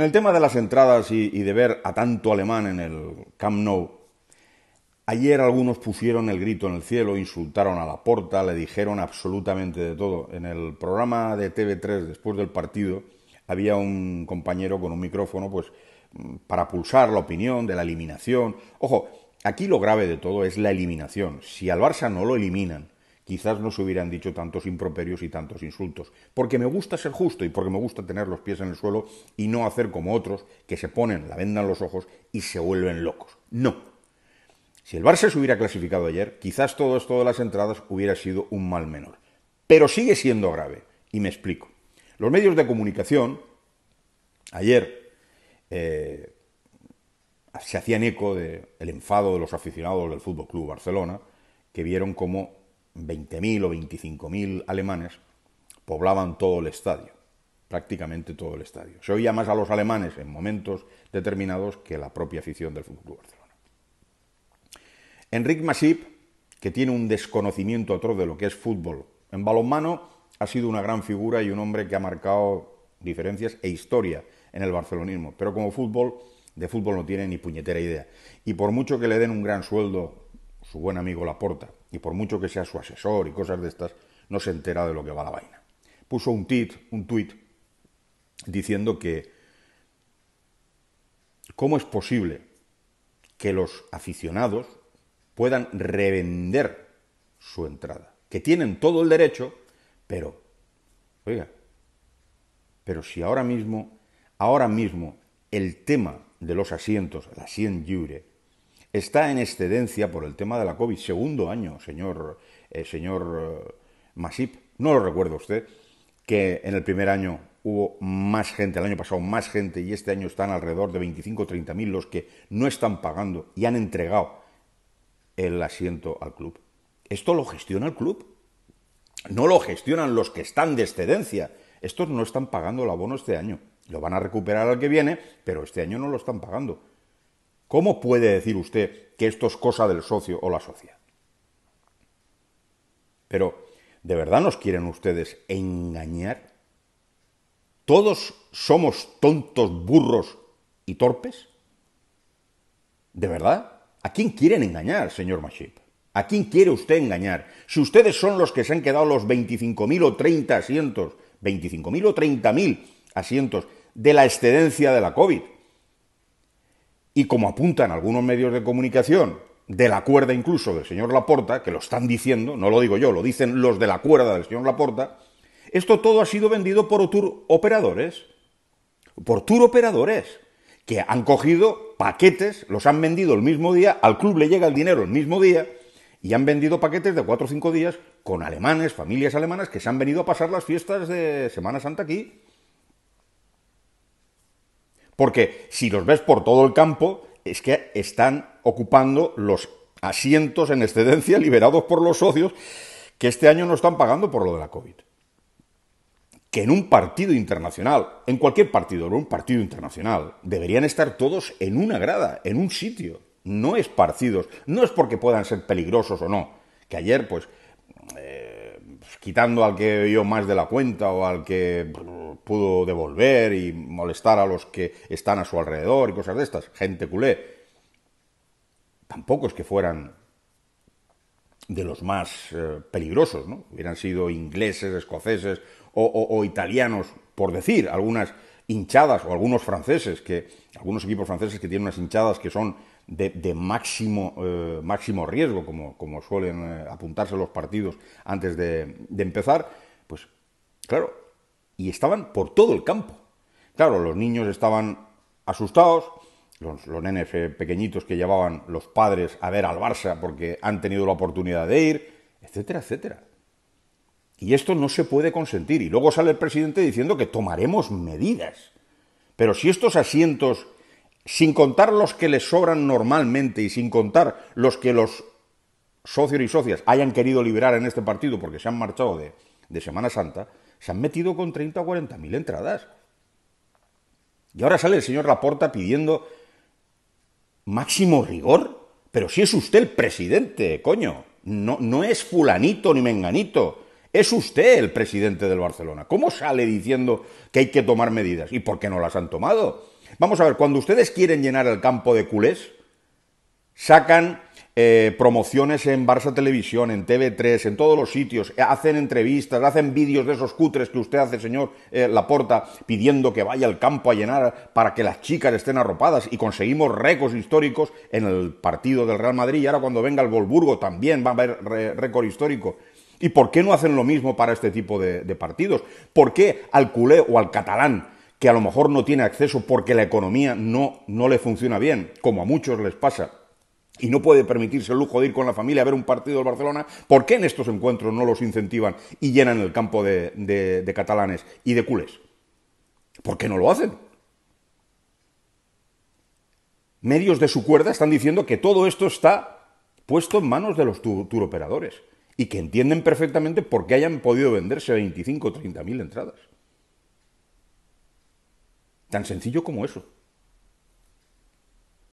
En el tema de las entradas y, de ver a tanto alemán en el Camp Nou, Ayer algunos pusieron el grito en el cielo, insultaron a la porta, le dijeron absolutamente de todo. En el programa de TV3 después del partido había un compañero con un micrófono pues para pulsar la opinión de la eliminación. Ojo, aquí lo grave de todo es la eliminación. Si al Barça no lo eliminan, quizás no se hubieran dicho tantos improperios y tantos insultos. Porque me gusta ser justo y porque me gusta tener los pies en el suelo y no hacer como otros que se ponen la venda en los ojos y se vuelven locos. No. Si el Barça se hubiera clasificado ayer, quizás todo esto las entradas hubiera sido un mal menor. Pero sigue siendo grave. Y me explico. Los medios de comunicación, ayer, eh, se hacían eco del enfado de los aficionados del Fútbol Club Barcelona, que vieron cómo 20.000 o 25.000 alemanes poblaban todo el estadio, prácticamente todo el estadio. Se oía más a los alemanes en momentos determinados que la propia afición del Fútbol Barcelona. Enric Masip, que tiene un desconocimiento atroz de lo que es fútbol en balonmano, ha sido una gran figura y un hombre que ha marcado diferencias e historia en el barcelonismo, pero como fútbol, de fútbol no tiene ni puñetera idea. Y por mucho que le den un gran sueldo, su buen amigo Laporta, y por mucho que sea su asesor y cosas de estas, no se entera de lo que va la vaina. Puso un tweet, un tweet diciendo que cómo es posible que los aficionados puedan revender su entrada, que tienen todo el derecho, pero oiga, pero si ahora mismo, ahora mismo el tema de los asientos, la sien jure está en excedencia por el tema de la COVID, segundo año, señor, eh, señor eh, Masip, no lo recuerda usted, que en el primer año hubo más gente, el año pasado más gente y este año están alrededor de 25 o 30 mil los que no están pagando y han entregado el asiento al club. ¿Esto lo gestiona el club? No lo gestionan los que están de excedencia. Estos no están pagando el abono este año. Lo van a recuperar al que viene, pero este año no lo están pagando. ¿Cómo puede decir usted que esto es cosa del socio o la socia? Pero, ¿de verdad nos quieren ustedes engañar? ¿Todos somos tontos, burros y torpes? ¿De verdad? ¿A quién quieren engañar, señor Maship? ¿A quién quiere usted engañar? Si ustedes son los que se han quedado los 25.000 o 30 asientos, 25.000 o 30.000 asientos de la excedencia de la COVID y como apuntan algunos medios de comunicación, de la cuerda incluso del señor Laporta, que lo están diciendo, no lo digo yo, lo dicen los de la cuerda del señor Laporta, esto todo ha sido vendido por tour operadores, por tour operadores, que han cogido paquetes, los han vendido el mismo día, al club le llega el dinero el mismo día, y han vendido paquetes de cuatro o cinco días con alemanes, familias alemanas que se han venido a pasar las fiestas de Semana Santa aquí. Porque si los ves por todo el campo, es que están ocupando los asientos en excedencia liberados por los socios que este año no están pagando por lo de la COVID. Que en un partido internacional, en cualquier partido, en un partido internacional, deberían estar todos en una grada, en un sitio, no esparcidos. No es porque puedan ser peligrosos o no. Que ayer, pues, quitando al que vio más de la cuenta o al que pudo devolver y molestar a los que están a su alrededor y cosas de estas, gente culé, tampoco es que fueran de los más eh, peligrosos, ¿no? Hubieran sido ingleses, escoceses o, o italianos, por decir, algunas hinchadas o algunos franceses que algunos equipos franceses que tienen unas hinchadas que son de, máximo, eh, máximo riesgo, como, como suelen eh, apuntarse los partidos antes de, empezar, pues claro, y estaban por todo el campo. Claro, los niños estaban asustados, los, los, nenes eh, pequeñitos que llevaban los padres a ver al Barça porque han tenido la oportunidad de ir, etcétera, etcétera. Y esto no se puede consentir. Y luego sale el presidente diciendo que tomaremos medidas. Pero si estos asientos sin contar los que les sobran normalmente y sin contar los que los socios y socias hayan querido liberar en este partido porque se han marchado de, Semana Santa, se han metido con 30 o 40 mil entradas. Y ahora sale el señor Laporta pidiendo máximo rigor. Pero si es usted el presidente, coño. No, no es fulanito ni menganito. Es usted el presidente del Barcelona. ¿Cómo sale diciendo que hay que tomar medidas? ¿Y por qué no las han tomado? Vamos a ver, cuando ustedes quieren llenar el campo de culés, sacan eh, promociones en Barça Televisión, en TV3, en todos los sitios, eh, hacen entrevistas, hacen vídeos de esos cutres que usted hace, señor eh, Laporta, pidiendo que vaya al campo a llenar para que las chicas estén arropadas y conseguimos récords históricos en el partido del Real Madrid y ahora cuando venga el Volburgo también va a haber récord histórico. ¿Y por qué no hacen lo mismo para este tipo de, de partidos? ¿Por qué al culé o al catalán? que a lo mejor no tiene acceso porque la economía no, no le funciona bien, como a muchos les pasa, y no puede permitirse el lujo de ir con la familia a ver un partido del Barcelona, ¿por qué en estos encuentros no los incentivan y llenan el campo de, catalanes y de culés? ¿Por qué no lo hacen? Medios de su cuerda están diciendo que todo esto está puesto en manos de los turoperadores y que entienden perfectamente por qué hayan podido venderse 25 o 30 mil entradas. Tan sencillo como eso.